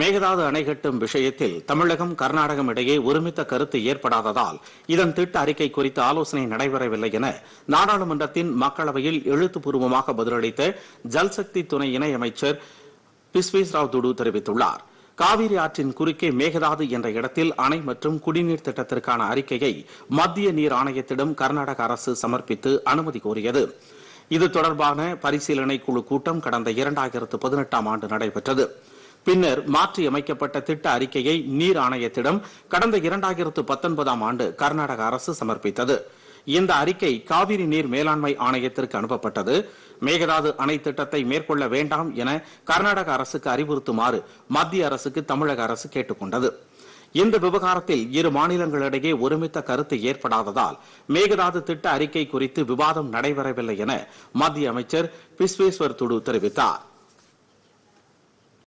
மேகதாது அணை கட்டும் விஷயத்தில் தமிழகம் கர்நாடகம் இடையே ஒருமித்த கருத்து ஏற்படாததால் இதன் திட்ட அறிக்கை குறித்து ஆலோசனை நடைபெறவில்லை என நாடாளுமன்றத்தின் மக்களவையில் எழுத்துப்பூர்வமாக பதிலளித்த ஜல்சக்தி துணை இணையமைச்சர் பிஸ்வேஸ்ராவ் துடு தெரிவித்துள்ளார் காவிரி ஆற்றின் குறுக்கே மேகதாது என்ற இடத்தில் அணை மற்றும் குடிநீர் திட்டத்திற்கான அறிக்கையை மத்திய நீர் ஆணையத்திடம் கர்நாடக அரசு சமர்ப்பித்து அனுமதி கோரியது இது தொடர்பான பரிசீலனை குழு கூட்டம் கடந்த இரண்டாயிரத்து பதினெட்டாம் ஆண்டு நடைபெற்றது பின்னர் மாற்றியமைக்கப்பட்ட திட்ட அறிக்கையை நீர் ஆணையத்திடம் கடந்த இரண்டாயிரத்து பத்தொன்பதாம் ஆண்டு கர்நாடக அரசு சமர்ப்பித்தது இந்த அறிக்கை காவிரி நீர் மேலாண்மை ஆணையத்திற்கு அனுப்பப்பட்டது மேகதாது அணை திட்டத்தை மேற்கொள்ள வேண்டாம் என கர்நாடக அரசுக்கு அறிவுறுத்துமாறு மத்திய அரசுக்கு தமிழக அரசு கேட்டுக்கொண்டது இந்த விவகாரத்தில் இரு மாநிலங்களிடையே ஒருமித்த கருத்து ஏற்படாததால் மேகதாது திட்ட அறிக்கை குறித்து விவாதம் நடைபெறவில்லை என மத்திய அமைச்சர் பிஸ்வேஸ்வர் துடு தெரிவித்தார்